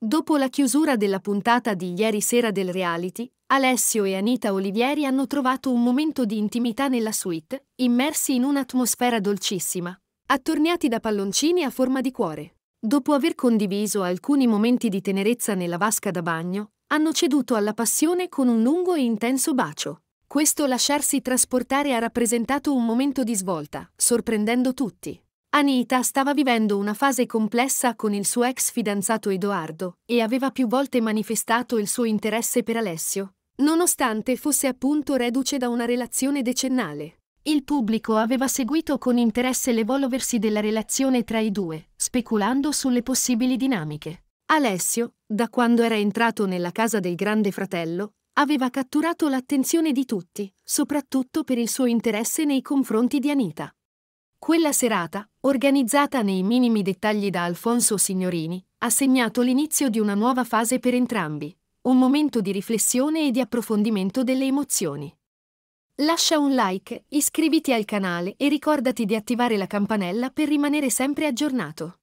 Dopo la chiusura della puntata di ieri sera del reality, Alessio e Anita Olivieri hanno trovato un momento di intimità nella suite, immersi in un'atmosfera dolcissima, attorniati da palloncini a forma di cuore. Dopo aver condiviso alcuni momenti di tenerezza nella vasca da bagno, hanno ceduto alla passione con un lungo e intenso bacio. Questo lasciarsi trasportare ha rappresentato un momento di svolta, sorprendendo tutti. Anita stava vivendo una fase complessa con il suo ex fidanzato Edoardo e aveva più volte manifestato il suo interesse per Alessio, nonostante fosse appunto reduce da una relazione decennale. Il pubblico aveva seguito con interesse l'evolversi della relazione tra i due, speculando sulle possibili dinamiche. Alessio, da quando era entrato nella casa del grande fratello, aveva catturato l'attenzione di tutti, soprattutto per il suo interesse nei confronti di Anita. Quella serata, organizzata nei minimi dettagli da Alfonso Signorini, ha segnato l'inizio di una nuova fase per entrambi, un momento di riflessione e di approfondimento delle emozioni. Lascia un like, iscriviti al canale e ricordati di attivare la campanella per rimanere sempre aggiornato.